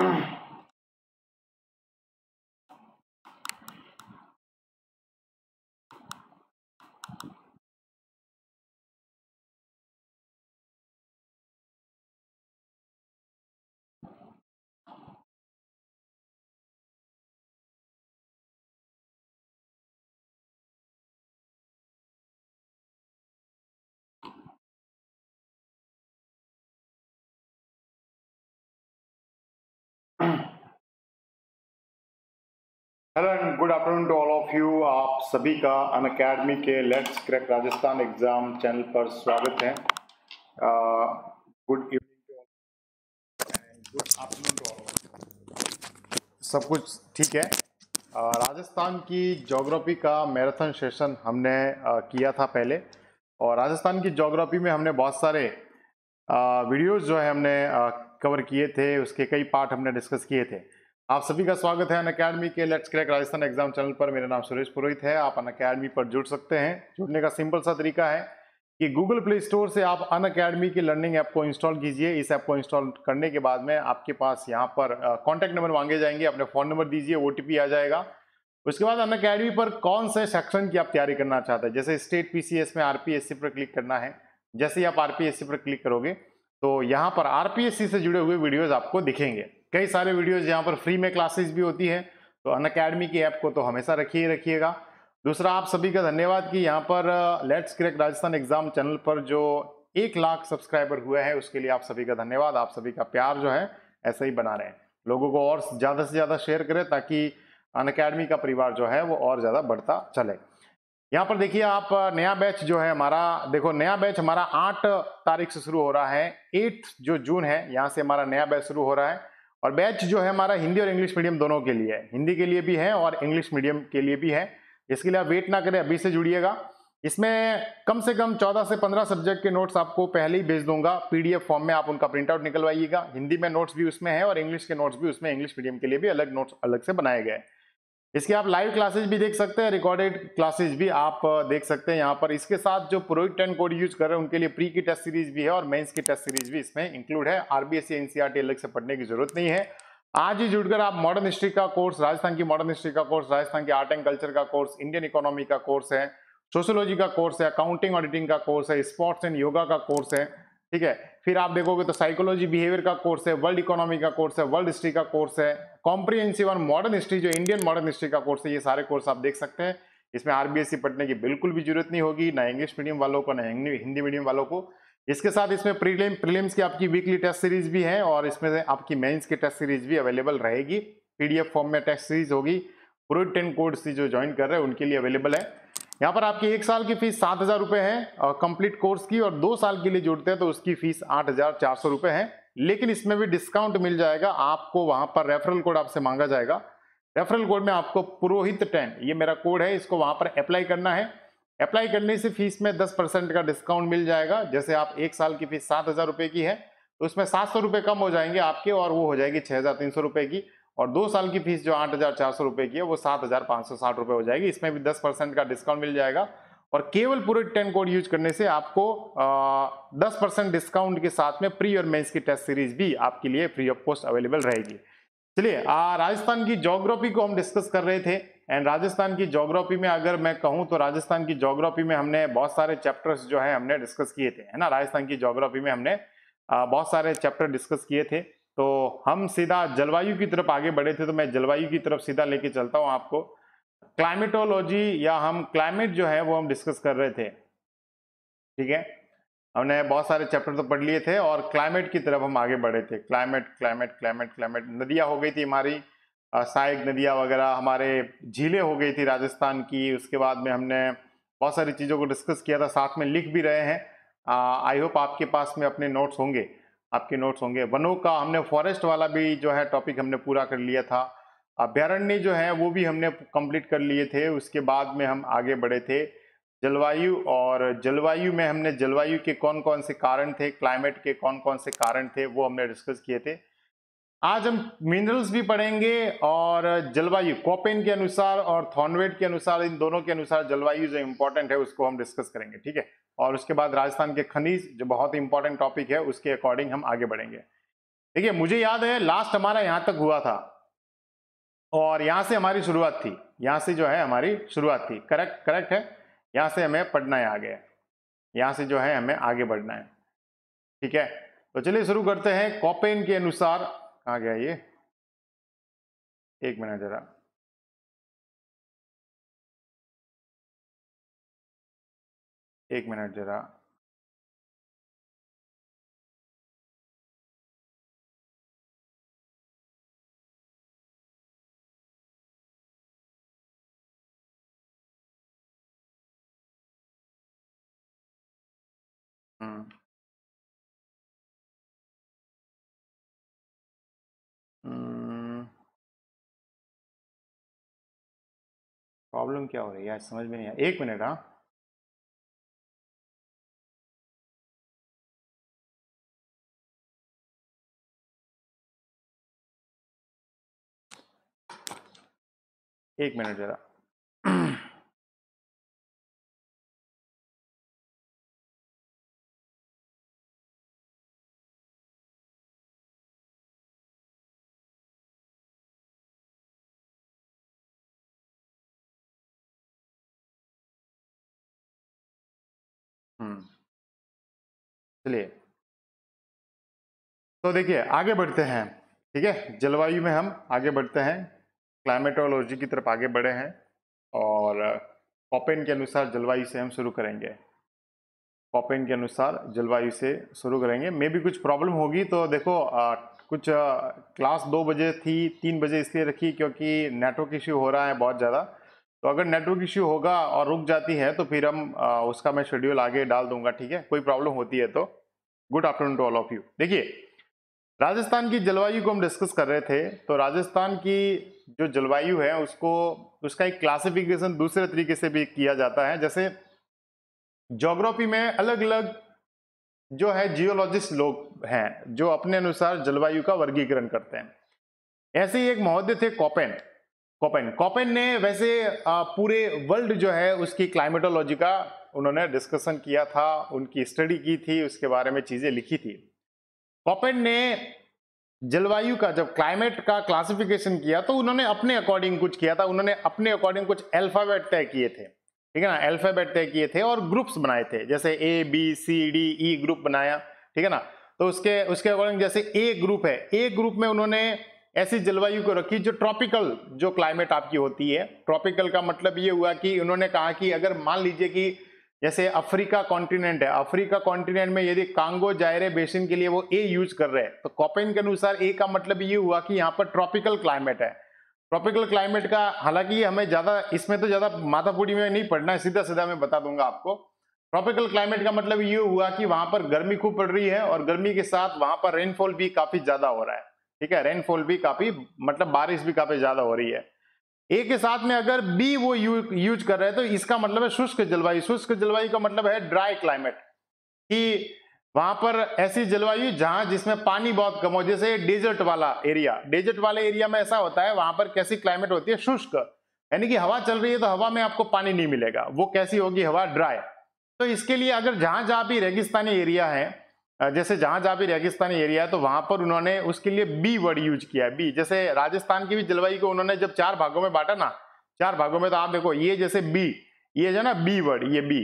Mm-hmm. Hello and good afternoon to all of you आप सभी का अन अकेडमी के let's crack Rajasthan exam channel पर स्वागत है good evening good afternoon to all सब कुछ ठीक है राजस्थान की जोग्राफी का मैराथन सेशन हमने किया था पहले और राजस्थान की जोग्राफी में हमने बहुत सारे वीडियोज वीडियोस जो है हमने कवर किए थे उसके कई पार्ट हमने डिस्कस किए थे आप सभी का स्वागत है अन अकेडमी के let's crack Rajasthan exam channel पर मेरा नाम सुरेश पुरोहित है आप अन अकेडमी पर जुड़ सकते हैं जुड़ने का सिंपल सा तरीका है कि गूगल प्ले स्टोर से आप अन अकेडमी की लर्निंग ऐप को इंस्टॉल कीजिए इस ऐप को इंस्टॉल करने के बाद में आपके पास यहाँ पर कॉन्टैक्ट नंबर मांगे जाएंगे अपने फ़ोन नंबर दीजिए ओ आ जाएगा उसके बाद अन अकेडमी पर कौन से सेक्शन की आप तैयारी करना चाहते हैं जैसे स्टेट पी में आर पर क्लिक करना है जैसे ही आप आर पर क्लिक करोगे तो यहाँ पर आर से जुड़े हुए वीडियोज़ आपको दिखेंगे कई सारे वीडियोज़ यहाँ पर फ्री में क्लासेज भी होती है तो अन अकेडमी की ऐप को तो हमेशा रखिए रखिएगा दूसरा आप सभी का धन्यवाद कि यहाँ पर let's crack Rajasthan exam channel पर जो एक लाख सब्सक्राइबर हुए हैं उसके लिए आप सभी का धन्यवाद आप सभी का प्यार जो है ऐसे ही बना रहे हैं लोगों को और ज़्यादा से ज़्यादा शेयर करें ताकि अन अकेडमी का परिवार जो है वो और ज़्यादा बढ़ता चले यहाँ पर देखिए आप नया बैच जो है हमारा देखो नया बैच हमारा आठ तारीख से शुरू हो रहा है एट्थ जो जून है यहाँ से हमारा नया बैच शुरू हो रहा है और बैच जो है हमारा हिंदी और इंग्लिश मीडियम दोनों के लिए है हिंदी के लिए भी है और इंग्लिश मीडियम के लिए भी है इसके लिए आप वेट ना करें अभी से जुड़िएगा इसमें कम से कम 14 से 15 सब्जेक्ट के नोट्स आपको पहले ही भेज दूंगा पीडीएफ फॉर्म में आप उनका प्रिंट आउट निकलवाइएगा हिंदी में नोट्स भी उसमें है और इंग्लिश के नोट्स भी उसमें इंग्लिश मीडियम के लिए भी अलग नोट्स अलग से बनाए गए हैं इसके आप लाइव क्लासेज भी देख सकते हैं रिकॉर्डेड क्लासेज भी आप देख सकते हैं यहाँ पर इसके साथ जो प्रोइट टेन कोड यूज कर रहे हैं उनके लिए प्री की टेस्ट सीरीज भी है और मेंस की टेस्ट सीरीज भी इसमें इंक्लूड है आरबीएससी एनसीआरटी अलग से पढ़ने की जरूरत नहीं है आज ही जुड़कर आप मॉडर्न हिस्ट्री का कोर्स राजस्थान की मॉडर्न हिस्ट्री का कोर्स राजस्थान के आर्ट एंड कल्चर का कोर्स इंडियन इकोनॉमी का कोर्स है सोशोलॉजी का कोर्स है अकाउंटिंग ऑडिटिंग का कोर्स है स्पोर्ट्स एंड योगा का कोर्स है ठीक है फिर आप देखोगे तो साइकोलॉजी बिहेवियर का कोर्स है वर्ल्ड इकोनॉमी का कोर्स है वर्ल्ड हिस्ट्री का कोर्स है कॉम्प्रिहेंसिव और मॉडर्न हिस्ट्री जो इंडियन मॉडर्न हिस्ट्री का कोर्स है ये सारे कोर्स आप देख सकते हैं इसमें आरबीएससी पढ़ने की बिल्कुल भी जरूरत नहीं होगी ना इंग्लिश मीडियम वालों को ना हिंदी मीडियम वालों को इसके साथ इसमें प्रीलिम प्रीलिम्स की आपकी वीकली टेस्ट सीरीज भी है और इसमें आपकी मेन्स की टेस्ट सीरीज भी अवेलेबल रहेगी पीडीएफ फॉर्म में टेस्ट सीरीज होगी पूरे टेन कोर्स जो ज्वाइन कर रहे हैं उनके लिए अवेलेबल है यहाँ पर आपकी एक साल की फीस सात हज़ार रुपये है कंप्लीट कोर्स की और दो साल के लिए जुड़ते हैं तो उसकी फीस आठ हज़ार चार सौ रुपये है लेकिन इसमें भी डिस्काउंट मिल जाएगा आपको वहाँ पर रेफरल कोड आपसे मांगा जाएगा रेफरल कोड में आपको पुरोहित टेन ये मेरा कोड है इसको वहाँ पर अप्लाई करना है अप्लाई करने से फीस में दस परसेंट का डिस्काउंट मिल जाएगा जैसे आप एक साल की फीस सात हज़ार रुपये की है तो उसमें सात सौ रुपये कम हो जाएंगे आपके और वो हो जाएगी छः हज़ार तीन सौ रुपये की और दो साल की फीस जो आठ हज़ार चार सौ रुपये की है वो सात हज़ार पाँच सौ साठ रुपये हो जाएगी इसमें भी दस परसेंट का डिस्काउंट मिल जाएगा और केवल पूरे टेन कोड यूज करने से आपको दस परसेंट डिस्काउंट के साथ में प्री और मेंस की टेस्ट सीरीज भी आपके लिए फ्री ऑफ कॉस्ट अवेलेबल रहेगी चलिए राजस्थान की जोग्राफी को हम डिस्कस कर रहे थे एंड राजस्थान की जोग्राफी में अगर मैं कहूँ तो राजस्थान की जोग्राफी में हमने बहुत सारे चैप्टर्स जो है हमने डिस्कस किए थे है ना राजस्थान की जोग्राफी में हमने बहुत सारे चैप्टर डिस्कस किए थे तो हम सीधा जलवायु की तरफ आगे बढ़े थे तो मैं जलवायु की तरफ सीधा लेके चलता हूँ आपको क्लाइमेटोलॉजी या हम क्लाइमेट जो है वो हम डिस्कस कर रहे थे ठीक है हमने बहुत सारे चैप्टर तो पढ़ लिए थे और क्लाइमेट की तरफ हम आगे बढ़े थे क्लाइमेट क्लाइमेट क्लाइमेट क्लाइमेट नदियाँ हो गई थी हमारी सहायक नदियाँ वगैरह हमारे झीलें हो गई थी राजस्थान की उसके बाद में हमने बहुत सारी चीज़ों को डिस्कस किया था साथ में लिख भी रहे हैं आई होप आपके पास में अपने नोट्स होंगे आपके नोट्स होंगे वनों का हमने फॉरेस्ट वाला भी जो है टॉपिक हमने पूरा कर लिया था अभ्यारण्य जो है वो भी हमने कंप्लीट कर लिए थे उसके बाद में हम आगे बढ़े थे जलवायु और जलवायु में हमने जलवायु के कौन कौन से कारण थे क्लाइमेट के कौन कौन से कारण थे वो हमने डिस्कस किए थे आज हम मिनरल्स भी पढ़ेंगे और जलवायु कॉपेन के अनुसार और थॉनवेट के अनुसार इन दोनों के अनुसार जलवायु जो इंपॉर्टेंट है उसको हम डिस्कस करेंगे ठीक है और उसके बाद राजस्थान के खनिज जो बहुत ही इंपॉर्टेंट टॉपिक है उसके अकॉर्डिंग हम आगे बढ़ेंगे ठीक है मुझे याद है लास्ट हमारा यहाँ तक हुआ था और यहाँ से हमारी शुरुआत थी यहाँ से जो है हमारी शुरुआत थी करेक्ट करेक्ट है यहाँ से हमें पढ़ना है आगे यहाँ से जो है हमें आगे बढ़ना है ठीक है तो चलिए शुरू करते हैं कॉपेन के अनुसार कहाँ गया ये एक मिनट जरा एक मिनट जरा प्रॉब्लम क्या हो रही है समझ में नहीं आया एक मिनट हाँ एक मिनट जरा हम्म चलिए तो देखिए आगे बढ़ते हैं ठीक है जलवायु में हम आगे बढ़ते हैं क्लाइमेटोलॉजी की तरफ आगे बढ़े हैं और पॉपेन के अनुसार जलवायु से हम शुरू करेंगे पॉपेन के अनुसार जलवायु से शुरू करेंगे मे भी कुछ प्रॉब्लम होगी तो देखो आ, कुछ आ, क्लास दो बजे थी तीन बजे इसलिए रखी क्योंकि नेटवर्क इश्यू हो रहा है बहुत ज़्यादा तो अगर नेटवर्क इश्यू होगा और रुक जाती है तो फिर हम आ, उसका मैं शेड्यूल आगे डाल दूंगा ठीक है कोई प्रॉब्लम होती है तो good afternoon to all of you देखिए राजस्थान की जलवायु को हम डिस्कस कर रहे थे तो राजस्थान की जो जलवायु है उसको उसका एक क्लासिफिकेशन दूसरे तरीके से भी किया जाता है जैसे जोग्राफी में अलग अलग जो है जियोलॉजिस्ट लोग हैं जो अपने अनुसार जलवायु का वर्गीकरण करते हैं ऐसे ही एक महोदय थे कॉपेन कॉपेन कॉपेन ने वैसे पूरे वर्ल्ड जो है उसकी क्लाइमेटोलॉजी का उन्होंने डिस्कशन किया था उनकी स्टडी की थी उसके बारे में चीज़ें लिखी थी कॉपेन ने जलवायु का जब क्लाइमेट का क्लासिफिकेशन किया तो उन्होंने अपने अकॉर्डिंग कुछ किया था उन्होंने अपने अकॉर्डिंग कुछ अल्फ़ाबेट तय किए थे ठीक है ना अल्फ़ाबेट तय किए थे और ग्रुप्स बनाए थे जैसे A B C D E group बनाया ठीक है ना तो उसके उसके अकॉर्डिंग जैसे ए ग्रुप है ए ग्रुप में उन्होंने ऐसी जलवायु को रखी जो ट्रॉपिकल जो क्लाइमेट आपकी होती है ट्रॉपिकल का मतलब ये हुआ कि उन्होंने कहा कि अगर मान लीजिए कि जैसे अफ्रीका कॉन्टिनेंट है अफ्रीका कॉन्टिनेंट में यदि कांगो जायरे बेसिन के लिए वो ए यूज कर रहे हैं तो कॉपेन के अनुसार ए का मतलब ये हुआ कि यहाँ पर ट्रॉपिकल क्लाइमेट है ट्रॉपिकल क्लाइमेट का हालांकि हमें ज़्यादा इसमें तो ज़्यादा माथापूरी में नहीं पढ़ना है सीधा सीधा मैं बता दूंगा आपको ट्रॉपिकल क्लाइमेट का मतलब ये हुआ कि वहाँ पर गर्मी खूब पड़ रही है और गर्मी के साथ वहाँ पर रेनफॉल भी काफ़ी ज़्यादा हो रहा है ठीक है रेनफॉल भी काफी मतलब बारिश भी काफी ज्यादा हो रही है ए के साथ में अगर बी वो यू, यूज कर रहे हैं तो इसका मतलब है शुष्क जलवायु शुष्क जलवायु का मतलब है ड्राई क्लाइमेट कि वहां पर ऐसी जलवायु जहां जिसमें पानी बहुत कम हो जैसे डेजर्ट वाला एरिया डेजर्ट वाले एरिया में ऐसा होता है वहां पर कैसी क्लाइमेट होती है शुष्क यानी कि हवा चल रही है तो हवा में आपको पानी नहीं मिलेगा वो कैसी होगी हवा ड्राई तो इसके लिए अगर जहां जहां भी रेगिस्तानी एरिया है जैसे जहाँ जहाँ भी रेगिस्तानी एरिया है तो वहाँ पर उन्होंने उसके लिए बी वर्ड यूज किया है बी जैसे राजस्थान की भी जलवायु को उन्होंने जब चार भागों में बांटा ना चार भागों में तो आप देखो ये जैसे बी ये जो ना बी वर्ड ये बी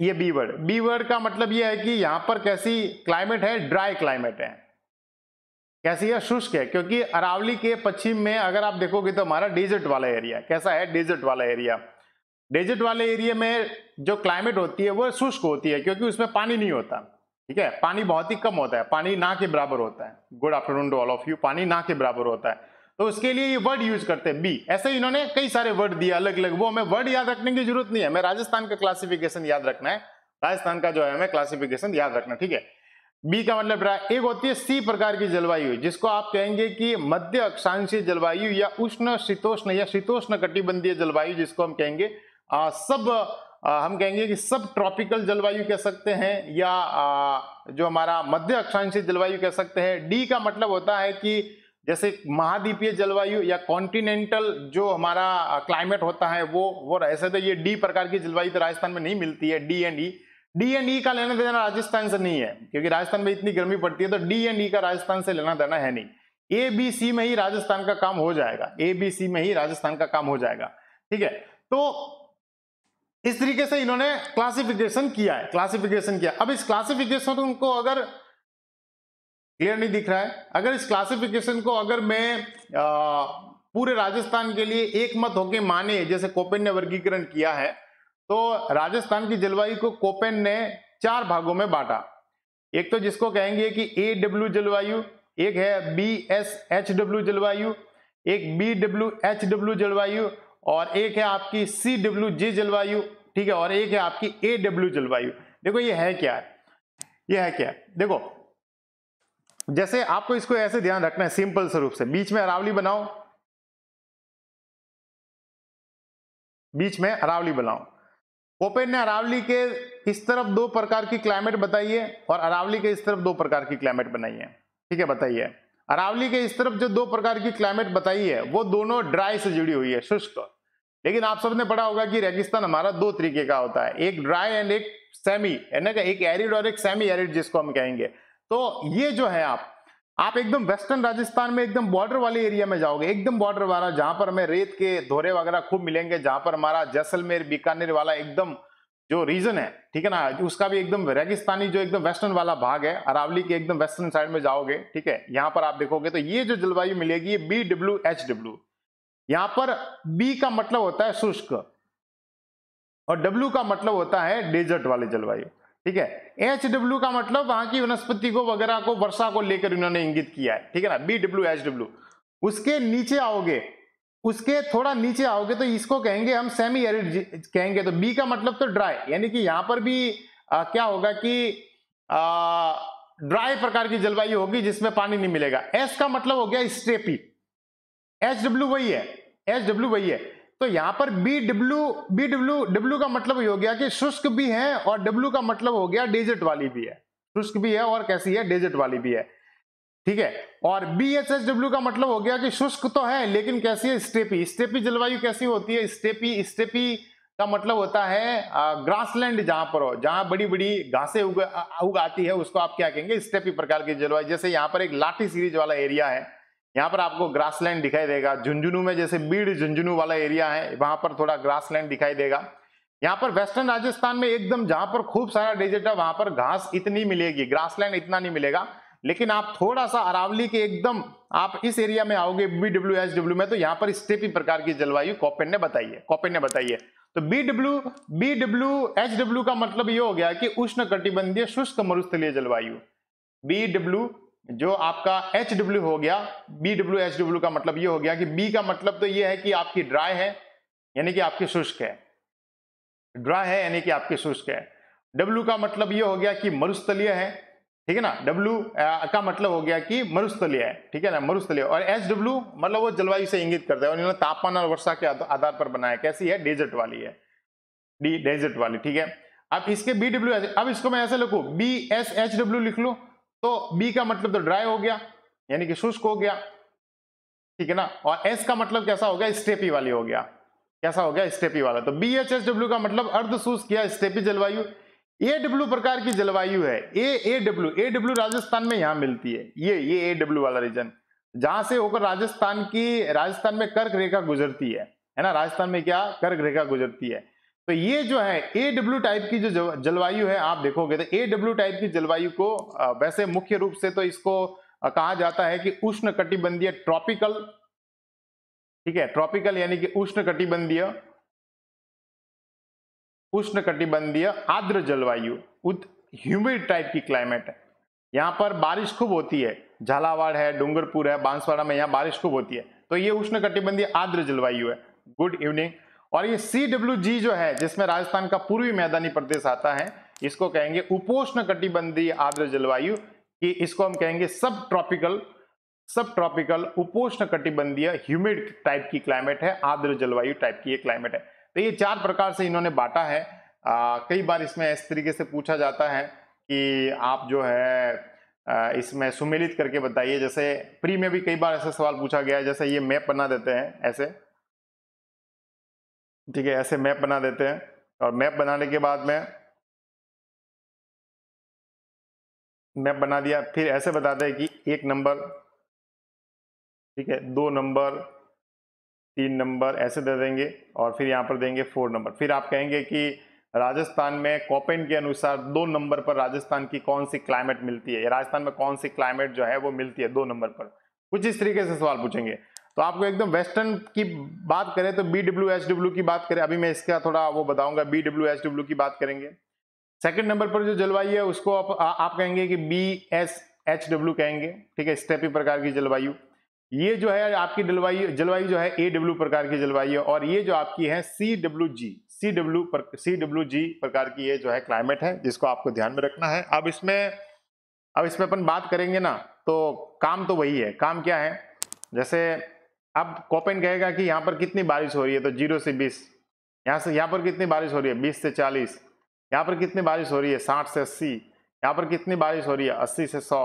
ये बी वर्ड बी वर्ड का मतलब ये है कि यहाँ पर कैसी क्लाइमेट है ड्राई क्लाइमेट है कैसी है शुष्क है क्योंकि अरावली के पश्चिम में अगर आप देखोगे तो हमारा डेजर्ट वाला एरिया कैसा है डेजर्ट वाला एरिया डेजर्ट वाले एरिया में जो क्लाइमेट होती है वो शुष्क होती है क्योंकि उसमें पानी नहीं होता ठीक है पानी बहुत ही कम होता है पानी ना के बराबर होता है good afternoon to all of you पानी ना के बराबर होता है तो उसके लिए ये वर्ड यूज करते हैं बी ऐसे इन्होंने कई सारे वर्ड दिए अलग अलग वो हमें वर्ड याद रखने की जरूरत नहीं है हमें राजस्थान का क्लासिफिकेशन याद रखना है राजस्थान का जो है हमें क्लासिफिकेशन याद रखना ठीक है बी का मतलब रहा एक होती है सी प्रकार की जलवायु जिसको आप कहेंगे कि मध्य अक्षांशीय जलवायु या उष्ण शीतोष्ण या शीतोष्ण कटिबंधीय जलवायु जिसको हम कहेंगे आ, सब हम कहेंगे कि सब ट्रॉपिकल जलवायु कह सकते हैं या जो हमारा मध्य अक्षांशीय जलवायु कह सकते हैं डी का मतलब होता है कि जैसे महाद्वीपीय जलवायु या कॉन्टिनेंटल जो हमारा क्लाइमेट होता है वो वो ऐसे तो ये डी प्रकार की जलवायु तो राजस्थान में नहीं मिलती है D and E D and E का लेना देना राजस्थान से नहीं है क्योंकि राजस्थान में इतनी गर्मी पड़ती है तो डी एंड ई का राजस्थान से लेना देना है नहीं ए बी सी में ही राजस्थान का काम हो जाएगा ए बी सी में ही राजस्थान का काम हो जाएगा ठीक है तो इस तरीके से इन्होंने क्लासिफिकेशन किया है क्लासिफिकेशन किया अब इस क्लासिफिकेशन को अगर क्लियर नहीं दिख रहा है अगर इस क्लासिफिकेशन को अगर मैं आ, पूरे राजस्थान के लिए एक मत होके माने जैसे कोपेन ने वर्गीकरण किया है तो राजस्थान की जलवायु को कोपेन ने चार भागों में बांटा एक तो जिसको कहेंगे कि ए डब्ल्यू जलवायु एक है बी एस एच डब्ल्यू जलवायु एक बी डब्ल्यू एच डब्ल्यू जलवायु और एक है आपकी सी डब्ल्यू जी जलवायु ठीक है और एक है आपकी ए डब्ल्यू जलवायु देखो ये है क्या है ये है क्या है देखो जैसे आपको इसको ऐसे ध्यान रखना है सिंपल स्वरूप से बीच में अरावली बनाओ बीच में अरावली बनाओ ओपेन ने अरावली के इस तरफ दो प्रकार की क्लाइमेट बताई है और अरावली के इस तरफ दो प्रकार की क्लाइमेट बनाई है ठीक है बताइए अरावली के इस तरफ जो दो प्रकार की क्लाइमेट बताई है वो दोनों ड्राई से जुड़ी हुई है शुष्क लेकिन आप सबने पढ़ा होगा कि रेगिस्तान हमारा दो तरीके का होता है एक ड्राई एंड एक सेमी है ना एक एरिड और एक सेमी एरिड जिसको हम कहेंगे तो ये जो है आप आप एकदम वेस्टर्न राजस्थान में एकदम बॉर्डर वाले एरिया में जाओगे एकदम बॉर्डर वाला जहां पर हमें रेत के धोरे वगैरह खूब मिलेंगे जहां पर हमारा जैसलमेर बीकानेर वाला एकदम जो रीजन है ठीक है ना उसका भी एकदम रेगिस्तानी जो एकदम वेस्टर्न वाला भाग है अरावली के एकदम वेस्टर्न साइड में जाओगे ठीक है यहाँ पर आप देखोगे तो ये जो जलवायु मिलेगी ये बी डब्ल्यू एच डब्ल्यू यहां पर बी का मतलब होता है शुष्क और डब्ल्यू का मतलब होता है डेजर्ट वाले जलवायु ठीक है एच डब्ल्यू का मतलब वहां की वनस्पति को वगैरह को वर्षा को लेकर इन्होंने इंगित किया है ठीक है ना बी डब्ल्यू एच डब्ल्यू उसके नीचे आओगे उसके थोड़ा नीचे आओगे तो इसको कहेंगे हम सेमी एरिड कहेंगे तो बी का मतलब तो ड्राई यानी कि यहां पर भी आ, क्या होगा कि ड्राई प्रकार की जलवायु होगी जिसमें पानी नहीं मिलेगा एस का मतलब हो गया स्टेपी एच डब्ल्यू वही है एच डब्ल्यू वही है तो यहां पर B W B W W का मतलब हो गया कि शुष्क भी है और डब्ल्यू का मतलब हो गया डेजर्ट वाली भी है शुष्क भी है और कैसी है डेजर्ट वाली भी है ठीक है और बी एच एच डब्ल्यू का मतलब हो गया कि शुष्क तो है लेकिन कैसी है स्टेपी स्टेपी जलवायु कैसी होती है स्टेपी स्टेपी का मतलब होता है ग्रासलैंड जहां पर हो जहां बड़ी बड़ी घासें उग उगाती है उसको आप क्या कहेंगे स्टेपी प्रकार की जलवायु जैसे यहां पर एक लाठी सीरीज वाला एरिया है यहाँ पर आपको ग्रासलैंड दिखाई देगा झुंझुनू में जैसे बीड़ झुंझुनू वाला एरिया है वहां पर थोड़ा ग्रासलैंड दिखाई देगा यहाँ पर वेस्टर्न राजस्थान में एकदम जहां पर खूब सारा डेजर्ट है वहां पर घास इतनी मिलेगी ग्रासलैंड इतना नहीं मिलेगा लेकिन आप थोड़ा सा अरावली के एकदम आप इस एरिया में आओगे बी डब्ल्यू एस डब्ल्यू में तो यहाँ पर स्टेपी प्रकार की जलवायु कॉपेन ने बताई है कॉपेन ने बताई है तो B W B W H W का मतलब ये हो गया कि उष्ण कटिबंधीय शुष्क मरुस्थलीय जलवायु बी डब्ल्यू जो आपका एच डब्ल्यू हो गया बी डब्ल्यू एच डब्ल्यू का मतलब ये हो गया कि बी का मतलब तो ये है कि आपकी ड्राई है यानी कि आपकी शुष्क है ड्राई है यानी कि आपकी शुष्क है डब्ल्यू का मतलब ये हो गया कि मरुस्थलीय है ठीक है ना डब्ल्यू का मतलब हो गया कि मरुस्थलीय है ठीक है ना मरुस्थलीय और एच डब्ल्यू मतलब वो जलवायु से इंगित करता है और इन्होंने तापमान और वर्षा के आधार पर बनाया कैसी है डेजर्ट वाली है डी डेजर्ट वाली ठीक है अब इसके बी डब्ल्यू अब इसको मैं ऐसे लिखू बी एस एच डब्ल्यू लिख लू तो बी का मतलब तो ड्राई हो गया यानी कि शुष्क हो गया ठीक है ना और एस का मतलब कैसा हो गया स्टेपी वाली हो गया कैसा हो गया स्टेपी वाला तो बी एच एस डब्ल्यू का मतलब अर्ध शुष्क या स्टेपी जलवायु ए डब्ल्यू प्रकार की जलवायु है A A W A W Rajasthan में यहां मिलती है ये ये ए डब्ल्यू वाला रीजन जहां से होकर राजस्थान की राजस्थान में कर्क रेखा गुजरती है है ना राजस्थान में क्या कर्क रेखा गुजरती है तो ये जो है ए डब्ल्यू टाइप की जो जलवायु है आप देखोगे तो ए डब्ल्यू टाइप की जलवायु को वैसे मुख्य रूप से तो इसको कहा जाता है कि उष्ण कटिबंधीय ट्रॉपिकल ठीक है ट्रॉपिकल यानी कि उष्ण कटिबंधीय उष्ण कटिबंधीय आर्द्र जलवायु उत ह्यूमिड टाइप की क्लाइमेट है यहां पर बारिश खूब होती है झालावाड़ है डूंगरपुर है बांसवाड़ा में यहाँ बारिश खूब होती है तो ये उष्ण कटिबंधीय आर्द्र जलवायु है गुड इवनिंग और ये सी डब्ल्यू जी जो है जिसमें राजस्थान का पूर्वी मैदानी प्रदेश आता है इसको कहेंगे उपोष्ण कटिबंधीय आर्द्र जलवायु कि इसको हम कहेंगे सब ट्रॉपिकल सब ट्रॉपिकल उपोष्ण कटिबंधीय ह्यूमिड टाइप की क्लाइमेट है आर्द्र जलवायु टाइप की ये क्लाइमेट है तो ये चार प्रकार से इन्होंने बांटा है आ, कई बार इसमें इस तरीके से पूछा जाता है कि आप जो है इसमें सुमेलित करके बताइए जैसे प्री में भी कई बार ऐसा सवाल पूछा गया है जैसे ये मैप बना देते हैं ऐसे ठीक है ऐसे मैप बना देते हैं और मैप बनाने के बाद में मैप बना दिया फिर ऐसे बताते हैं कि एक नंबर ठीक है दो नंबर तीन नंबर ऐसे दे देंगे और फिर यहाँ पर देंगे फोर नंबर फिर आप कहेंगे कि राजस्थान में कॉपेन के अनुसार दो नंबर पर राजस्थान की कौन सी क्लाइमेट मिलती है राजस्थान में कौन सी क्लाइमेट जो है वो मिलती है दो नंबर पर कुछ इस तरीके से सवाल पूछेंगे तो आपको एकदम वेस्टर्न की बात करें तो बी डब्ल्यू एच डब्ल्यू की बात करें अभी मैं इसका थोड़ा वो बताऊंगा बी डब्ल्यू एच डब्ल्यू की बात करेंगे सेकंड नंबर पर जो जलवायु है उसको आप आ, आप कहेंगे कि बी एस एच डब्ल्यू कहेंगे ठीक है स्टेपी प्रकार की जलवायु ये जो है आपकी जलवायु जलवायु जो है ए डब्ल्यू प्रकार की जलवायु और ये जो आपकी है C W G C W C W G प्रकार की ये जो है क्लाइमेट है जिसको आपको ध्यान में रखना है अब इसमें अब इसमें अपन बात करेंगे ना तो काम तो वही है काम क्या है जैसे अब कॉपेन कहेगा कि यहाँ पर कितनी बारिश हो रही है तो जीरो से बीस यहाँ से यहाँ पर कितनी बारिश हो रही है बीस से चालीस यहाँ पर कितनी बारिश हो रही है साठ से अस्सी यहाँ पर कितनी बारिश हो रही है अस्सी से सौ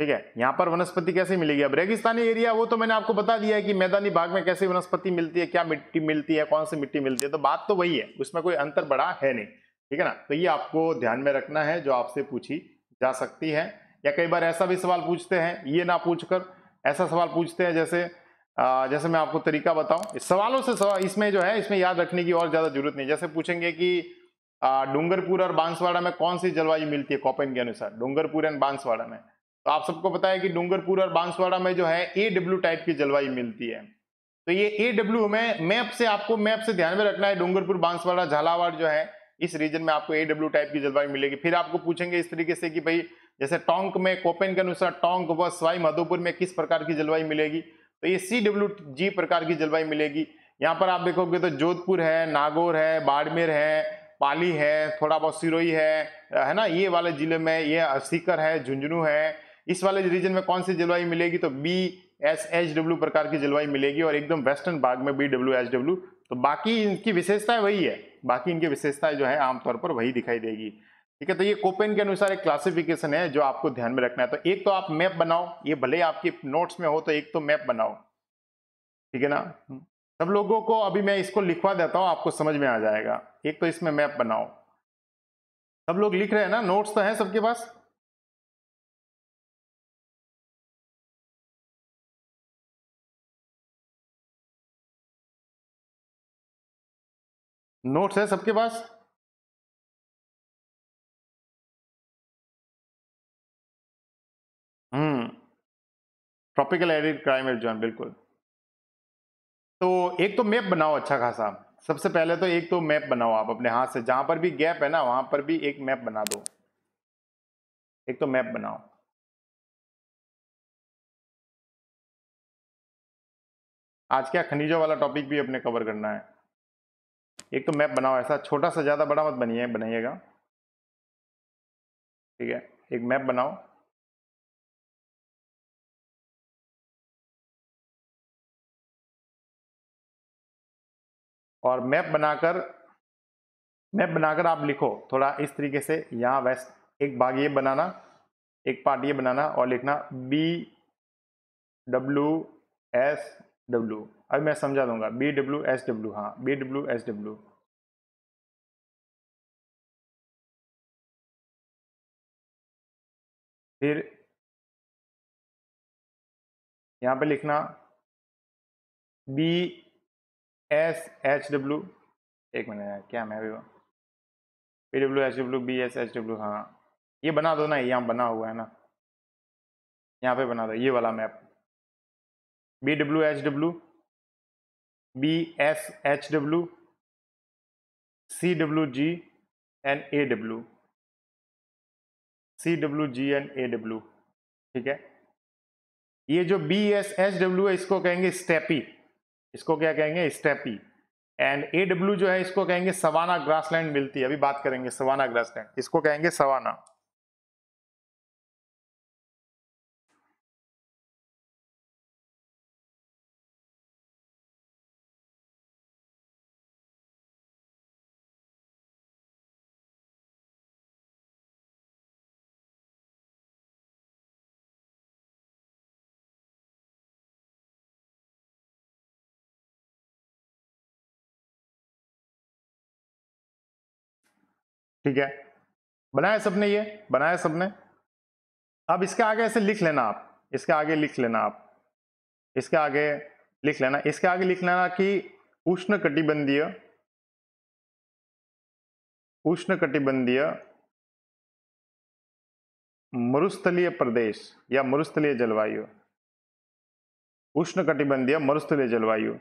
ठीक है यहाँ पर वनस्पति कैसे मिलेगी अब रेगिस्तानी एरिया वो तो मैंने आपको बता दिया है कि मैदानी भाग में कैसी वनस्पति मिलती है क्या मिट्टी मिलती है कौन सी मिट्टी मिलती है तो बात तो वही है उसमें कोई अंतर बड़ा है नहीं ठीक है ना तो ये आपको ध्यान में रखना है जो आपसे पूछी जा सकती है या कई बार ऐसा भी सवाल पूछते हैं ये ना पूछकर ऐसा सवाल पूछते हैं जैसे जैसे मैं आपको तरीका बताऊं सवालों से सवाल इसमें जो है इसमें याद रखने की और ज़्यादा जरूरत नहीं जैसे पूछेंगे कि डूंगरपुर और बांसवाड़ा में कौन सी जलवायु मिलती है कॉपन के अनुसार डूंगरपुर एंड बांसवाड़ा में तो आप सबको पता है कि डूंगरपुर और बांसवाड़ा में जो है ए डब्ल्यू टाइप की जलवायु मिलती है तो ये ए डब्ल्यू में मैप से आपको मैप से ध्यान में रखना है डूंगरपुर बांसवाड़ा झालावाड़ जो है इस रीजन में आपको ए डब्ल्यू टाइप की जलवायु मिलेगी फिर आपको पूछेंगे इस तरीके से कि भाई जैसे टोंक में कोपेन के अनुसार टोंक व स्वाई माधोपुर में किस प्रकार की जलवायु मिलेगी तो ये सी डब्ल्यू जी प्रकार की जलवायु मिलेगी यहाँ पर आप देखोगे तो जोधपुर है नागौर है बाड़मेर है पाली है थोड़ा बहुत सिरोही है है ना ये वाले जिले में ये सीकर है झुंझुनू है इस वाले रीजन में कौन सी जलवायु मिलेगी तो बी एस एच डब्ल्यू प्रकार की जलवायु मिलेगी और एकदम वेस्टर्न भाग में बी डब्ल्यू एच डब्ल्यू तो बाकी इनकी विशेषताएं वही है बाकी इनकी विशेषताएं जो है आमतौर पर वही दिखाई देगी ठीक है तो ये कोपेन के अनुसार एक क्लासिफिकेशन है जो आपको ध्यान में रखना है तो एक तो आप मैप बनाओ ये भले आपके नोट्स में हो तो एक तो मैप बनाओ ठीक है ना सब लोगों को अभी मैं इसको लिखवा देता हूँ आपको समझ में आ जाएगा एक तो इसमें मैप बनाओ सब लोग लिख रहे हैं ना नोट्स तो हैं सबके पास नोट्स है सबके पास हम्म ट्रॉपिकल एरिड क्राइम जोन बिल्कुल तो एक तो मैप बनाओ अच्छा खासा सबसे पहले तो एक तो मैप बनाओ आप अपने हाथ से जहां पर भी गैप है ना वहां पर भी एक मैप बना दो एक तो मैप बनाओ आज क्या खनिजों वाला टॉपिक भी अपने कवर करना है एक तो मैप बनाओ ऐसा छोटा सा ज़्यादा बड़ा मत बनिए बनाइएगा ठीक है एक मैप बनाओ और मैप बनाकर मैप बनाकर आप लिखो थोड़ा इस तरीके से यहाँ वेस्ट एक भाग ये बनाना एक पार्ट ये बनाना और लिखना बी डब्लू एस डब्लू अभी मैं समझा दूंगा बी डब्ल्यू एस डब्ल्यू हाँ बी डब्ल्यू एस डब्ल्यू फिर यहाँ पे लिखना बी एस एच डब्ल्यू एक मिनट क्या मैं भी P W H W B S H W हाँ ये बना दो ना यहाँ बना हुआ है ना यहाँ पे बना दो ये वाला map B W H W B S H W C W G N A W C W G and A W ठीक है ये जो बी एस एच डब्ल्यू है इसको कहेंगे स्टेपी इसको क्या कहेंगे स्टेपी एंड ए डब्ल्यू जो है इसको कहेंगे सवाना ग्रासलैंड मिलती है अभी बात करेंगे सवाना ग्रासलैंड इसको कहेंगे सवाना ठीक है बनाया सबने ये बनाया सबने अब इसके आगे ऐसे लिख लेना आप इसके आगे लिख लेना आप इसके आगे लिख लेना इसके आगे लिख लेना कि उष्ण कटिबंधीय उष्ण कटिबंधीय मरुस्थलीय प्रदेश या मरुस्थलीय जलवायु उष्ण कटिबंधीय मरुस्थलीय जलवायु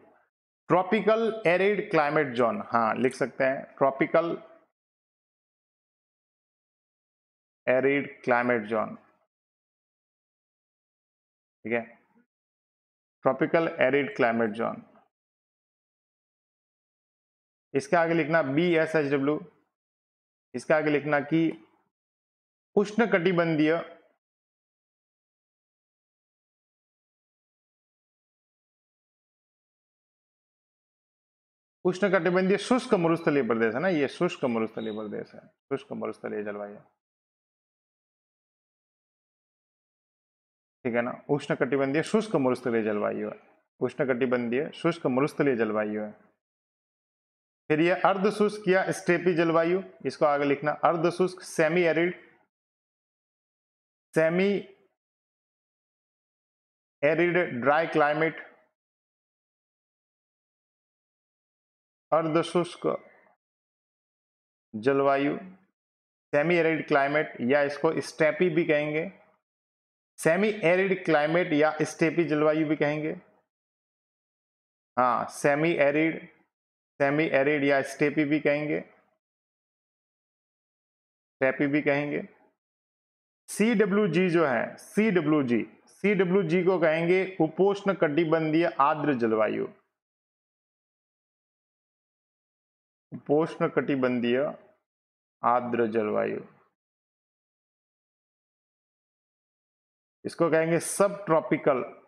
ट्रॉपिकल एरिड क्लाइमेट जोन हाँ लिख सकते हैं ट्रॉपिकल एरिड क्लाइमेट जोन ठीक है ट्रॉपिकल एरिड क्लाइमेट जोन इसके आगे लिखना बी एस एच डब्ल्यू इसके आगे लिखना कि उष्ण कटिबंधीय उष्ण कटिबंधीय शुष्क मरुस्थलीय प्रदेश है ना ये शुष्क मरुस्थलीय प्रदेश है शुष्क मरुस्थलीय जलवायु ठीक है ना उष्ण कटिबंधीय शुष्क मरुस्थलीय जलवायु है उष्ण कटिबंधीय शुष्क मरुस्थलीय जलवायु है फिर यह अर्ध शुष्क या स्टेपी जलवायु इसको आगे लिखना अर्ध शुष्क semi arid semi arid dry climate अर्ध शुष्क जलवायु सेमी एरिड क्लाइमेट या इसको स्टेपी भी कहेंगे सेमी एरिड क्लाइमेट या स्टेपी जलवायु भी कहेंगे हाँ सेमी एरिड सेमी एरिड या स्टेपी भी कहेंगे स्टेपी भी कहेंगे सी डब्ल्यू जी जो है C W G C W जी को कहेंगे उपोष्ण कटिबंधीय आर्द्र जलवायु उपोष्ण कटिबंधीय आर्द्र जलवायु इसको कहेंगे सब ट्रॉपिकल